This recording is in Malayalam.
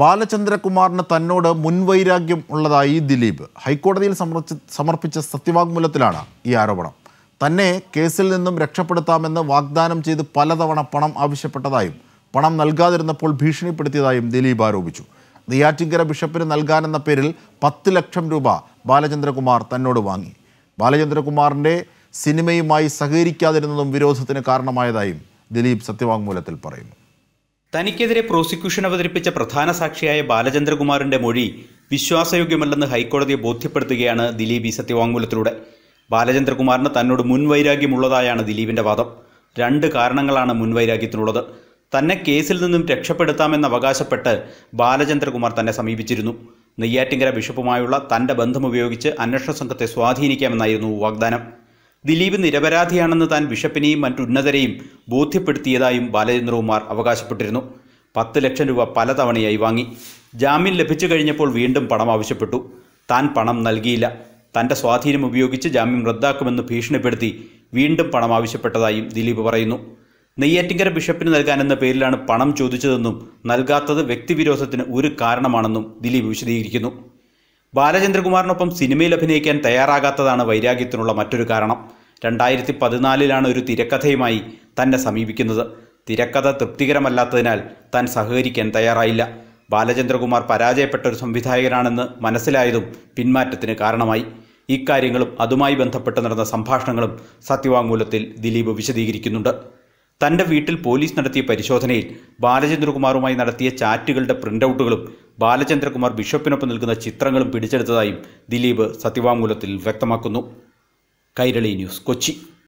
ബാലചന്ദ്രകുമാറിന് തന്നോട് മുൻവൈരാഗ്യം ഉള്ളതായി ദിലീപ് ഹൈക്കോടതിയിൽ സമർപ്പിച്ച സമർപ്പിച്ച സത്യവാങ്മൂലത്തിലാണ് ഈ ആരോപണം തന്നെ കേസിൽ നിന്നും രക്ഷപ്പെടുത്താമെന്ന് വാഗ്ദാനം ചെയ്ത് പലതവണ പണം ആവശ്യപ്പെട്ടതായും പണം നൽകാതിരുന്നപ്പോൾ ഭീഷണിപ്പെടുത്തിയതായും ദിലീപ് ആരോപിച്ചു നെയ്യാറ്റിങ്കര ബിഷപ്പിന് നൽകാനെന്ന പേരിൽ പത്ത് ലക്ഷം രൂപ ബാലചന്ദ്രകുമാർ തന്നോട് വാങ്ങി ബാലചന്ദ്രകുമാറിൻ്റെ സിനിമയുമായി സഹകരിക്കാതിരുന്നതും വിരോധത്തിന് കാരണമായതായും ദിലീപ് സത്യവാങ്മൂലത്തിൽ പറയുന്നു തനിക്കെതിരെ പ്രോസിക്യൂഷൻ അവതരിപ്പിച്ച പ്രധാന സാക്ഷിയായ ബാലചന്ദ്രകുമാറിന്റെ മൊഴി വിശ്വാസയോഗ്യമല്ലെന്ന് ഹൈക്കോടതിയെ ബോധ്യപ്പെടുത്തുകയാണ് ദിലീപ് ഈ സത്യവാങ്മൂലത്തിലൂടെ ബാലചന്ദ്രകുമാറിന് തന്നോട് മുൻവൈരാഗ്യമുള്ളതായാണ് ദിലീപിന്റെ വാദം രണ്ട് കാരണങ്ങളാണ് മുൻവൈരാഗ്യത്തിനുള്ളത് തന്നെ കേസിൽ നിന്നും രക്ഷപ്പെടുത്താമെന്ന് അവകാശപ്പെട്ട് ബാലചന്ദ്രകുമാർ തന്നെ സമീപിച്ചിരുന്നു നെയ്യാറ്റിങ്കര ബിഷപ്പുമായുള്ള തന്റെ ബന്ധം ഉപയോഗിച്ച് അന്വേഷണ സംഘത്തെ സ്വാധീനിക്കാമെന്നായിരുന്നു വാഗ്ദാനം ദിലീപ് നിരപരാധിയാണെന്ന് താൻ ബിഷപ്പിനെയും മറ്റുന്നതരെയും ബോധ്യപ്പെടുത്തിയതായും ബാലചന്ദ്രകുമാർ അവകാശപ്പെട്ടിരുന്നു പത്ത് ലക്ഷം രൂപ പലതവണയായി വാങ്ങി ജാമ്യം ലഭിച്ചു കഴിഞ്ഞപ്പോൾ വീണ്ടും പണം ആവശ്യപ്പെട്ടു താൻ പണം നൽകിയില്ല തൻ്റെ സ്വാധീനം ഉപയോഗിച്ച് ജാമ്യം റദ്ദാക്കുമെന്ന് ഭീഷണിപ്പെടുത്തി വീണ്ടും പണം ആവശ്യപ്പെട്ടതായും ദിലീപ് പറയുന്നു നെയ്യാറ്റിങ്കര ബിഷപ്പിന് നൽകാനെന്ന പേരിലാണ് പണം ചോദിച്ചതെന്നും നൽകാത്തത് വ്യക്തിവിരോധത്തിന് ഒരു കാരണമാണെന്നും ദിലീപ് വിശദീകരിക്കുന്നു ബാലചന്ദ്രകുമാറിനൊപ്പം സിനിമയിൽ അഭിനയിക്കാൻ തയ്യാറാകാത്തതാണ് വൈരാഗ്യത്തിനുള്ള മറ്റൊരു കാരണം രണ്ടായിരത്തി പതിനാലിലാണ് ഒരു തിരക്കഥയുമായി തന്നെ സമീപിക്കുന്നത് തിരക്കഥ തൃപ്തികരമല്ലാത്തതിനാൽ താൻ സഹകരിക്കാൻ തയ്യാറായില്ല ബാലചന്ദ്രകുമാർ പരാജയപ്പെട്ട ഒരു സംവിധായകനാണെന്ന് മനസ്സിലായതും പിന്മാറ്റത്തിന് കാരണമായി ഇക്കാര്യങ്ങളും അതുമായി ബന്ധപ്പെട്ട് നടന്ന സംഭാഷണങ്ങളും സത്യവാങ്മൂലത്തിൽ ദിലീപ് വിശദീകരിക്കുന്നുണ്ട് തൻ്റെ വീട്ടിൽ പോലീസ് നടത്തിയ പരിശോധനയിൽ ബാലചന്ദ്രകുമാറുമായി നടത്തിയ ചാറ്റുകളുടെ പ്രിൻ്റൗട്ടുകളും ബാലചന്ദ്രകുമാർ ബിഷപ്പിനൊപ്പം നിൽക്കുന്ന ചിത്രങ്ങളും പിടിച്ചെടുത്തതായും ദിലീപ് സത്യവാങ്മൂലത്തിൽ വ്യക്തമാക്കുന്നു കൈരളി ന്യൂസ് കൊച്ചി